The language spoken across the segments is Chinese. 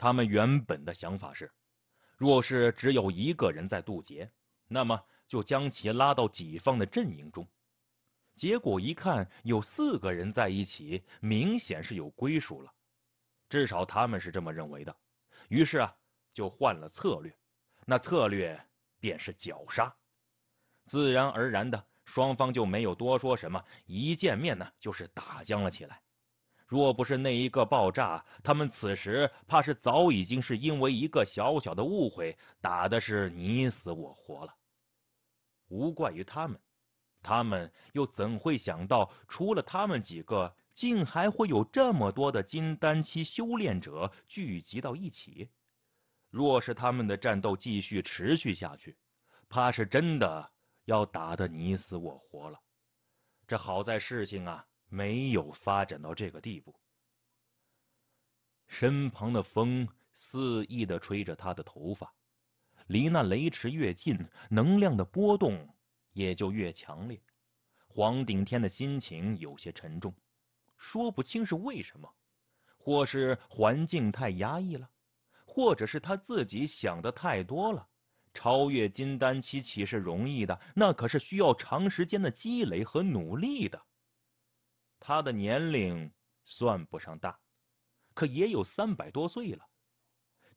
他们原本的想法是，若是只有一个人在渡劫，那么就将其拉到己方的阵营中。结果一看，有四个人在一起，明显是有归属了，至少他们是这么认为的。于是啊，就换了策略，那策略便是绞杀。自然而然的，双方就没有多说什么，一见面呢，就是打僵了起来。若不是那一个爆炸，他们此时怕是早已经是因为一个小小的误会打的是你死我活了。无怪于他们，他们又怎会想到，除了他们几个，竟还会有这么多的金丹期修炼者聚集到一起？若是他们的战斗继续持续下去，怕是真的要打的你死我活了。这好在事情啊。没有发展到这个地步。身旁的风肆意的吹着他的头发，离那雷池越近，能量的波动也就越强烈。黄顶天的心情有些沉重，说不清是为什么，或是环境太压抑了，或者是他自己想的太多了。超越金丹期岂是容易的？那可是需要长时间的积累和努力的。他的年龄算不上大，可也有三百多岁了。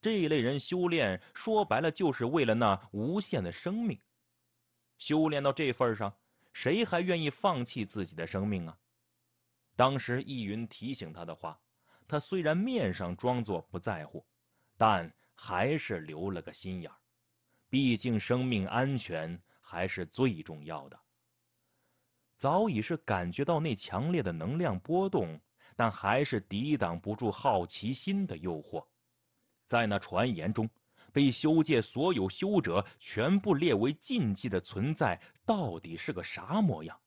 这一类人修炼，说白了就是为了那无限的生命。修炼到这份上，谁还愿意放弃自己的生命啊？当时易云提醒他的话，他虽然面上装作不在乎，但还是留了个心眼儿。毕竟生命安全还是最重要的。早已是感觉到那强烈的能量波动，但还是抵挡不住好奇心的诱惑。在那传言中，被修界所有修者全部列为禁忌的存在，到底是个啥模样？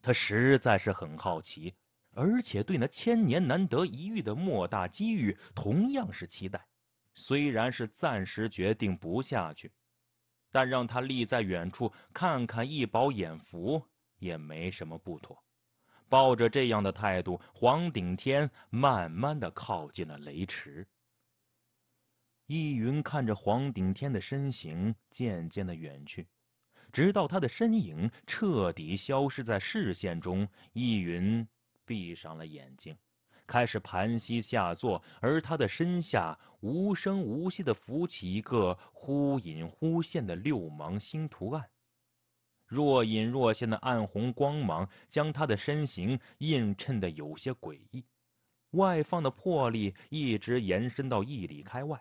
他实在是很好奇，而且对那千年难得一遇的莫大机遇同样是期待。虽然是暂时决定不下去，但让他立在远处看看，一饱眼福。也没什么不妥，抱着这样的态度，黄顶天慢慢的靠近了雷池。易云看着黄顶天的身形渐渐的远去，直到他的身影彻底消失在视线中，易云闭上了眼睛，开始盘膝下坐，而他的身下无声无息的浮起一个忽隐忽现的六芒星图案。若隐若现的暗红光芒将他的身形映衬得有些诡异，外放的魄力一直延伸到一里开外，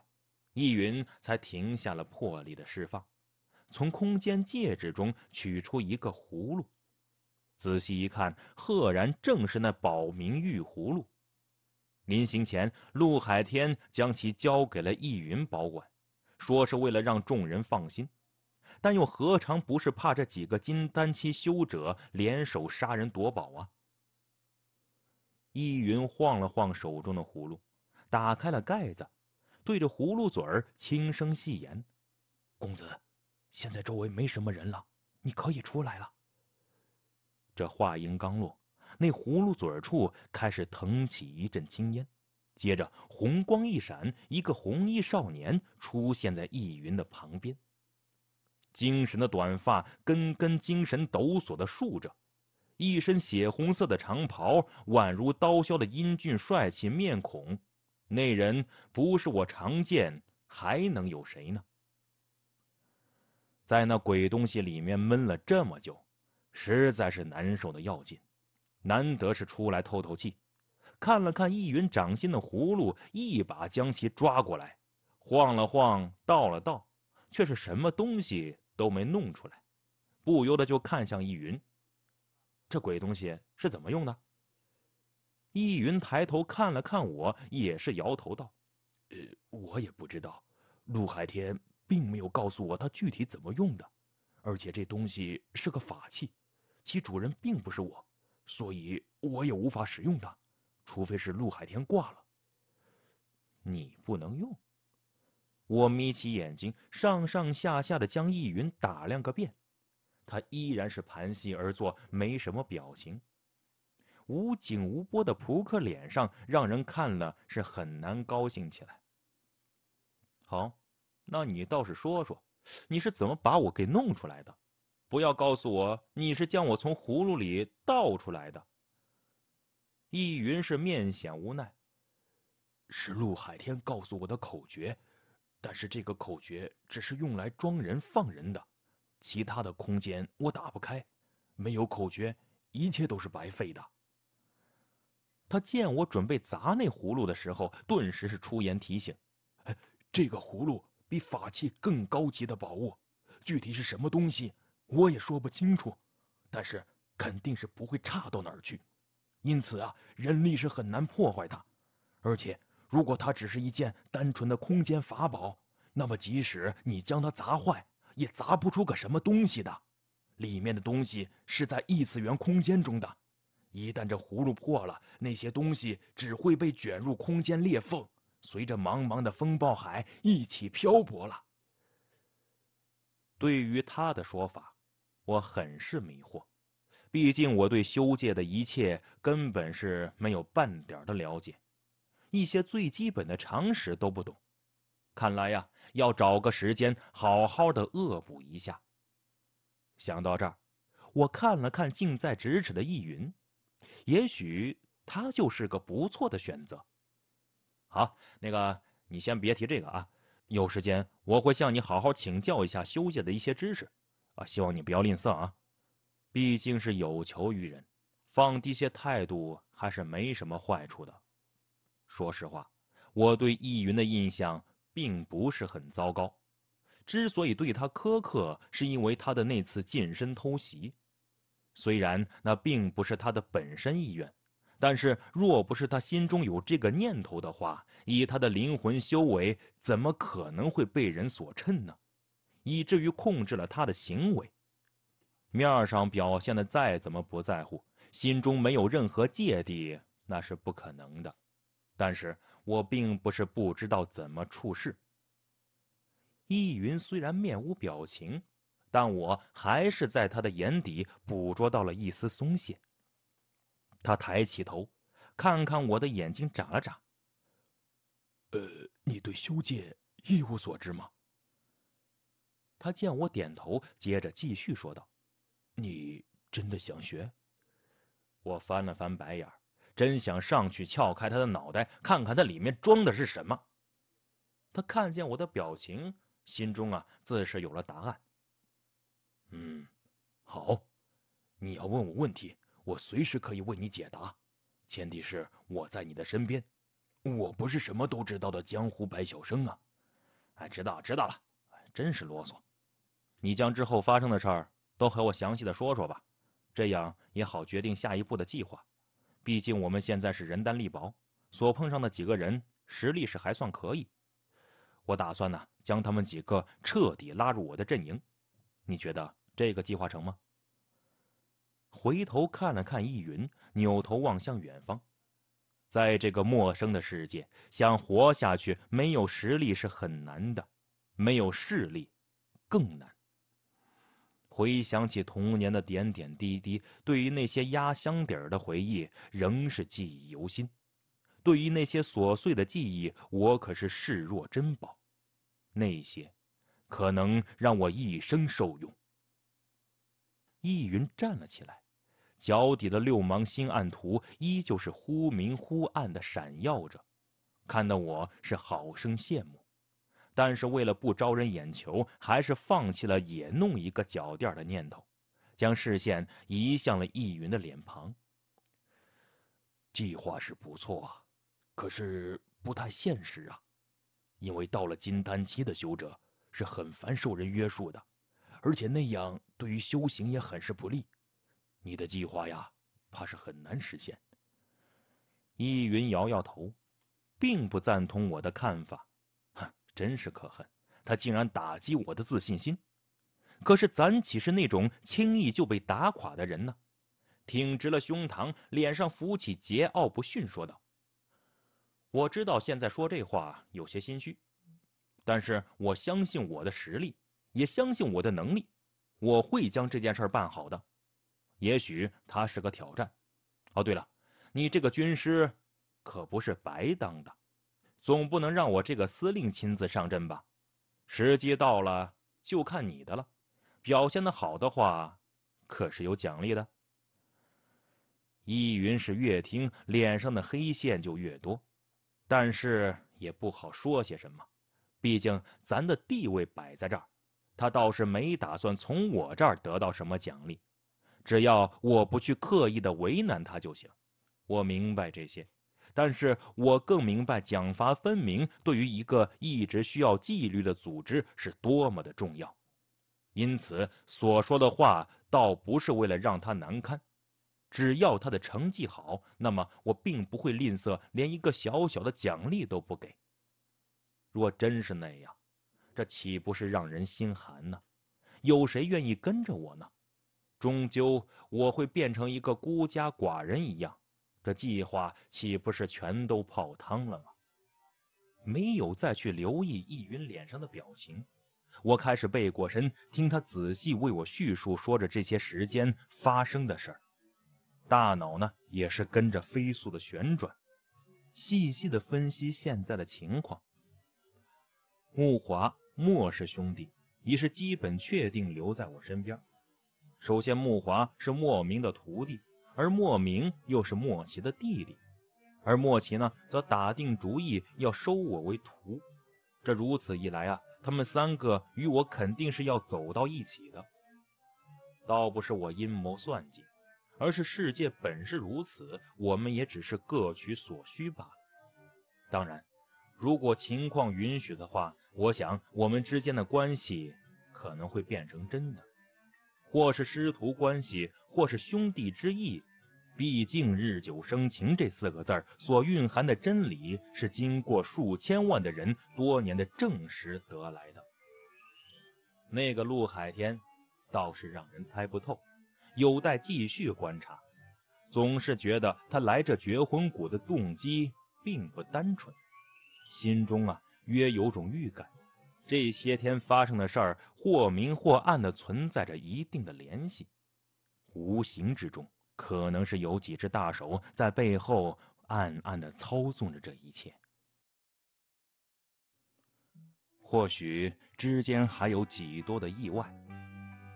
易云才停下了魄力的释放，从空间戒指中取出一个葫芦，仔细一看，赫然正是那宝明玉葫芦。临行前，陆海天将其交给了易云保管，说是为了让众人放心。但又何尝不是怕这几个金丹期修者联手杀人夺宝啊！易云晃了晃手中的葫芦，打开了盖子，对着葫芦嘴儿轻声细言：“公子，现在周围没什么人了，你可以出来了。”这话音刚落，那葫芦嘴处开始腾起一阵青烟，接着红光一闪，一个红衣少年出现在易云的旁边。精神的短发根根精神抖擞的竖着，一身血红色的长袍宛如刀削的英俊帅气面孔，那人不是我常见还能有谁呢？在那鬼东西里面闷了这么久，实在是难受的要紧，难得是出来透透气，看了看易云掌心的葫芦，一把将其抓过来，晃了晃，倒了倒，却是什么东西？都没弄出来，不由得就看向易云。这鬼东西是怎么用的？易云抬头看了看我，也是摇头道：“呃，我也不知道。陆海天并没有告诉我他具体怎么用的，而且这东西是个法器，其主人并不是我，所以我也无法使用它。除非是陆海天挂了，你不能用。”我眯起眼睛，上上下下的将易云打量个遍，他依然是盘膝而坐，没什么表情，无景无波的扑克脸上，让人看了是很难高兴起来。好，那你倒是说说，你是怎么把我给弄出来的？不要告诉我你是将我从葫芦里倒出来的。易云是面显无奈，是陆海天告诉我的口诀。但是这个口诀只是用来装人放人的，其他的空间我打不开，没有口诀，一切都是白费的。他见我准备砸那葫芦的时候，顿时是出言提醒：“这个葫芦比法器更高级的宝物，具体是什么东西我也说不清楚，但是肯定是不会差到哪儿去，因此啊，人力是很难破坏它，而且。”如果它只是一件单纯的空间法宝，那么即使你将它砸坏，也砸不出个什么东西的。里面的东西是在异次元空间中的，一旦这葫芦破了，那些东西只会被卷入空间裂缝，随着茫茫的风暴海一起漂泊了。对于他的说法，我很是迷惑，毕竟我对修界的一切根本是没有半点的了解。一些最基本的常识都不懂，看来呀，要找个时间好好的恶补一下。想到这儿，我看了看近在咫尺的易云，也许他就是个不错的选择。好，那个你先别提这个啊，有时间我会向你好好请教一下修界的一些知识，啊，希望你不要吝啬啊，毕竟是有求于人，放低些态度还是没什么坏处的。说实话，我对易云的印象并不是很糟糕。之所以对他苛刻，是因为他的那次近身偷袭。虽然那并不是他的本身意愿，但是若不是他心中有这个念头的话，以他的灵魂修为，怎么可能会被人所趁呢？以至于控制了他的行为。面上表现的再怎么不在乎，心中没有任何芥蒂，那是不可能的。但是我并不是不知道怎么处事。易云虽然面无表情，但我还是在他的眼底捕捉到了一丝松懈。他抬起头，看看我的眼睛，眨了眨。呃，你对修界一无所知吗？他见我点头，接着继续说道：“你真的想学？”我翻了翻白眼儿。真想上去撬开他的脑袋，看看他里面装的是什么。他看见我的表情，心中啊自是有了答案。嗯，好，你要问我问题，我随时可以为你解答，前提是我在你的身边。我不是什么都知道的江湖白小生啊。哎，知道知道了，真是啰嗦。你将之后发生的事儿都和我详细的说说吧，这样也好决定下一步的计划。毕竟我们现在是人单力薄，所碰上的几个人实力是还算可以。我打算呢，将他们几个彻底拉入我的阵营。你觉得这个计划成吗？回头看了看易云，扭头望向远方。在这个陌生的世界，想活下去，没有实力是很难的，没有势力更难。回想起童年的点点滴滴，对于那些压箱底儿的回忆，仍是记忆犹新；对于那些琐碎的记忆，我可是视若珍宝。那些，可能让我一生受用。易云站了起来，脚底的六芒星暗图依旧是忽明忽暗的闪耀着，看得我是好生羡慕。但是为了不招人眼球，还是放弃了也弄一个脚垫的念头，将视线移向了易云的脸庞。计划是不错，可是不太现实啊，因为到了金丹期的修者是很烦受人约束的，而且那样对于修行也很是不利。你的计划呀，怕是很难实现。易云摇摇头，并不赞同我的看法。真是可恨，他竟然打击我的自信心。可是咱岂是那种轻易就被打垮的人呢？挺直了胸膛，脸上浮起桀骜不驯，说道：“我知道现在说这话有些心虚，但是我相信我的实力，也相信我的能力，我会将这件事办好的。也许他是个挑战。哦，对了，你这个军师可不是白当的。”总不能让我这个司令亲自上阵吧？时机到了，就看你的了。表现的好的话，可是有奖励的。易云是越听脸上的黑线就越多，但是也不好说些什么，毕竟咱的地位摆在这儿。他倒是没打算从我这儿得到什么奖励，只要我不去刻意的为难他就行。我明白这些。但是我更明白奖罚分明对于一个一直需要纪律的组织是多么的重要，因此所说的话倒不是为了让他难堪。只要他的成绩好，那么我并不会吝啬，连一个小小的奖励都不给。若真是那样，这岂不是让人心寒呢？有谁愿意跟着我呢？终究我会变成一个孤家寡人一样。这计划岂不是全都泡汤了吗？没有再去留意易云脸上的表情，我开始背过身，听他仔细为我叙述，说着这些时间发生的事儿。大脑呢也是跟着飞速的旋转，细细的分析现在的情况。木华莫氏兄弟已是基本确定留在我身边。首先，木华是莫名的徒弟。而莫名又是莫奇的弟弟，而莫奇呢，则打定主意要收我为徒。这如此一来啊，他们三个与我肯定是要走到一起的。倒不是我阴谋算计，而是世界本是如此，我们也只是各取所需罢了。当然，如果情况允许的话，我想我们之间的关系可能会变成真的，或是师徒关系，或是兄弟之谊。毕竟“日久生情”这四个字儿所蕴含的真理，是经过数千万的人多年的证实得来的。那个陆海天，倒是让人猜不透，有待继续观察。总是觉得他来这绝魂谷的动机并不单纯，心中啊约有种预感，这些天发生的事儿或明或暗的存在着一定的联系，无形之中。可能是有几只大手在背后暗暗的操纵着这一切，或许之间还有几多的意外，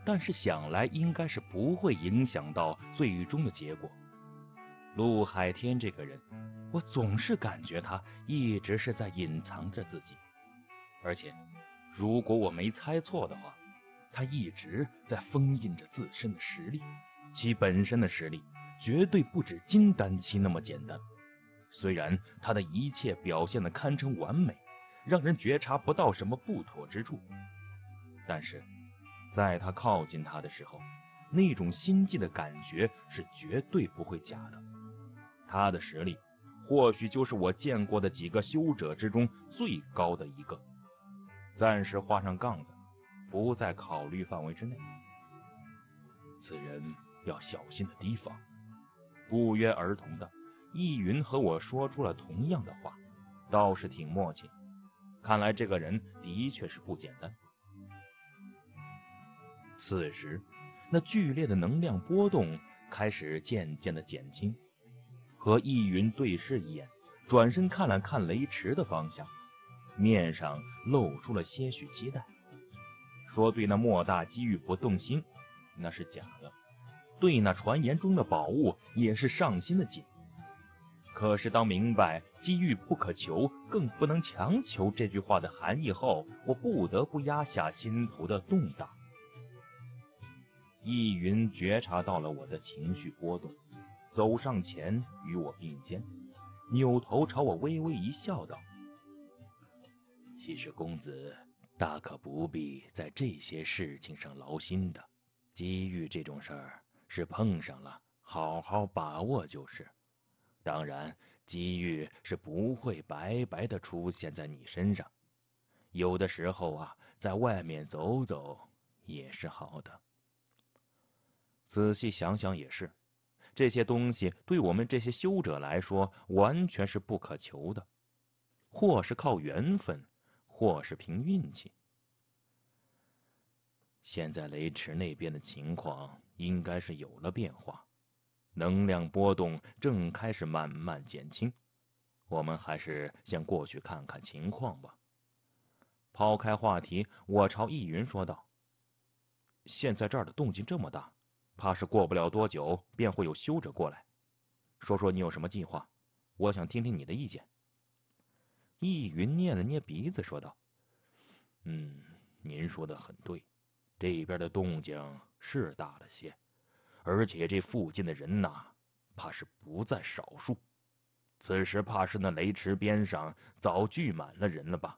但是想来应该是不会影响到最终的结果。陆海天这个人，我总是感觉他一直是在隐藏着自己，而且，如果我没猜错的话，他一直在封印着自身的实力。其本身的实力绝对不止金丹期那么简单。虽然他的一切表现的堪称完美，让人觉察不到什么不妥之处，但是，在他靠近他的时候，那种心悸的感觉是绝对不会假的。他的实力，或许就是我见过的几个修者之中最高的一个。暂时画上杠子，不在考虑范围之内。此人。要小心的提防。不约而同的，易云和我说出了同样的话，倒是挺默契。看来这个人的确是不简单。此时，那剧烈的能量波动开始渐渐的减轻。和易云对视一眼，转身看了看雷池的方向，面上露出了些许期待。说对那莫大机遇不动心，那是假的。对那传言中的宝物也是上心的紧，可是当明白“机遇不可求，更不能强求”这句话的含义后，我不得不压下心头的动荡。易云觉察到了我的情绪波动，走上前与我并肩，扭头朝我微微一笑，道：“其实公子大可不必在这些事情上劳心的，机遇这种事儿。”是碰上了，好好把握就是。当然，机遇是不会白白的出现在你身上。有的时候啊，在外面走走也是好的。仔细想想也是，这些东西对我们这些修者来说，完全是不可求的，或是靠缘分，或是凭运气。现在雷池那边的情况。应该是有了变化，能量波动正开始慢慢减轻。我们还是先过去看看情况吧。抛开话题，我朝易云说道：“现在这儿的动静这么大，怕是过不了多久便会有修者过来。说说你有什么计划？我想听听你的意见。”易云捏了捏鼻子说道：“嗯，您说的很对，这边的动静……”是大了些，而且这附近的人呐，怕是不在少数。此时怕是那雷池边上早聚满了人了吧？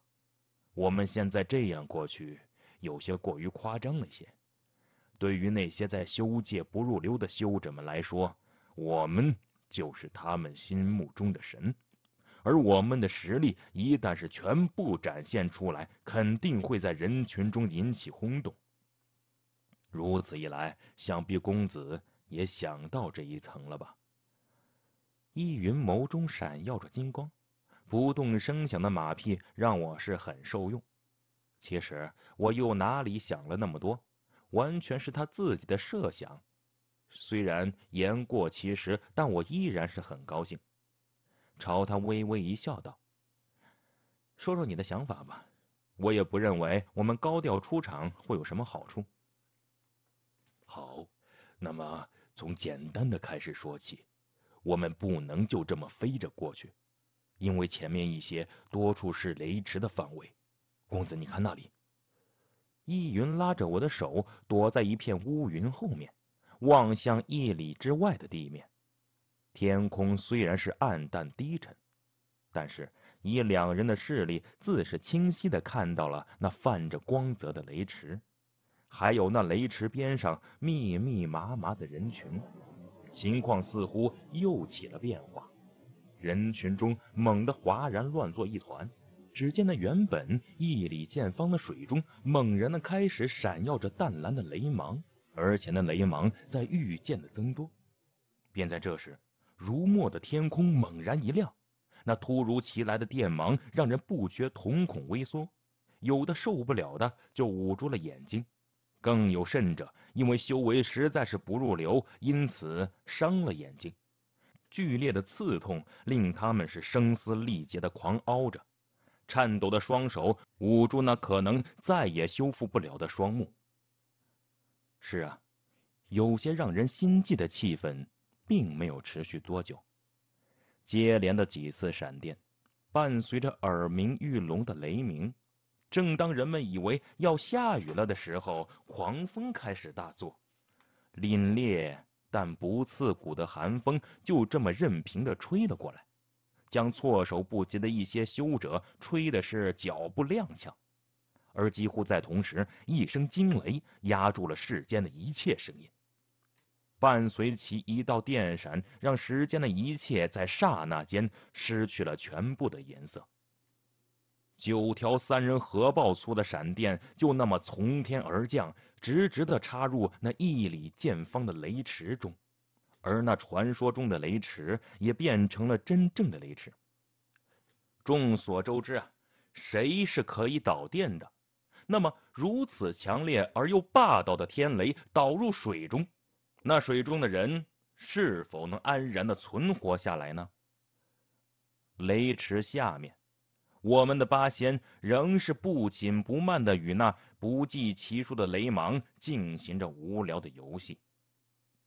我们现在这样过去，有些过于夸张了些。对于那些在修界不入流的修者们来说，我们就是他们心目中的神。而我们的实力一旦是全部展现出来，肯定会在人群中引起轰动。如此一来，想必公子也想到这一层了吧？依云眸中闪耀着金光，不动声响的马屁让我是很受用。其实我又哪里想了那么多，完全是他自己的设想，虽然言过其实，但我依然是很高兴。朝他微微一笑，道：“说说你的想法吧，我也不认为我们高调出场会有什么好处。”那么，从简单的开始说起，我们不能就这么飞着过去，因为前面一些多处是雷池的范围。公子，你看那里。易云拉着我的手，躲在一片乌云后面，望向一里之外的地面。天空虽然是暗淡低沉，但是以两人的视力，自是清晰的看到了那泛着光泽的雷池。还有那雷池边上密密麻麻的人群，情况似乎又起了变化。人群中猛地哗然，乱作一团。只见那原本一里见方的水中，猛然的开始闪耀着淡蓝的雷芒，而且那雷芒在愈见的增多。便在这时，如墨的天空猛然一亮，那突如其来的电芒让人不觉瞳孔微缩，有的受不了的就捂住了眼睛。更有甚者，因为修为实在是不入流，因此伤了眼睛，剧烈的刺痛令他们是声嘶力竭的狂凹着，颤抖的双手捂住那可能再也修复不了的双目。是啊，有些让人心悸的气氛，并没有持续多久，接连的几次闪电，伴随着耳鸣欲聋的雷鸣。正当人们以为要下雨了的时候，狂风开始大作，凛冽但不刺骨的寒风就这么任凭的吹了过来，将措手不及的一些修者吹的是脚步踉跄。而几乎在同时，一声惊雷压住了世间的一切声音，伴随其一道电闪，让时间的一切在刹那间失去了全部的颜色。九条三人合抱粗的闪电就那么从天而降，直直的插入那一里见方的雷池中，而那传说中的雷池也变成了真正的雷池。众所周知啊，谁是可以导电的？那么如此强烈而又霸道的天雷导入水中，那水中的人是否能安然的存活下来呢？雷池下面。我们的八仙仍是不紧不慢的与那不计其数的雷芒进行着无聊的游戏。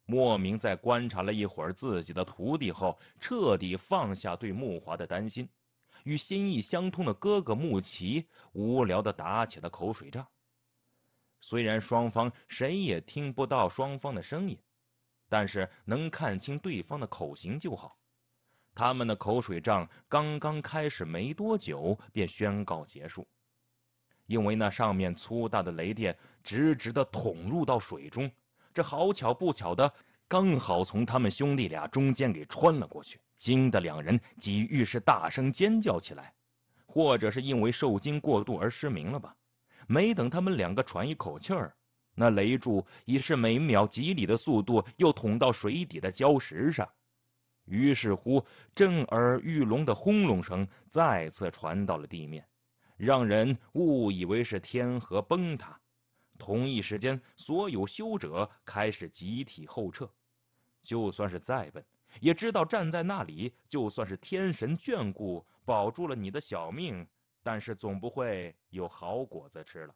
莫名在观察了一会儿自己的徒弟后，彻底放下对慕华的担心，与心意相通的哥哥慕奇无聊的打起了口水仗。虽然双方谁也听不到双方的声音，但是能看清对方的口型就好。他们的口水仗刚刚开始没多久，便宣告结束，因为那上面粗大的雷电直直的捅入到水中，这好巧不巧的，刚好从他们兄弟俩中间给穿了过去，惊得两人几欲是大声尖叫起来，或者是因为受惊过度而失明了吧？没等他们两个喘一口气儿，那雷柱已是每秒几里的速度又捅到水底的礁石上。于是乎，震耳欲聋的轰隆声再次传到了地面，让人误以为是天河崩塌。同一时间，所有修者开始集体后撤。就算是再笨，也知道站在那里，就算是天神眷顾，保住了你的小命，但是总不会有好果子吃了。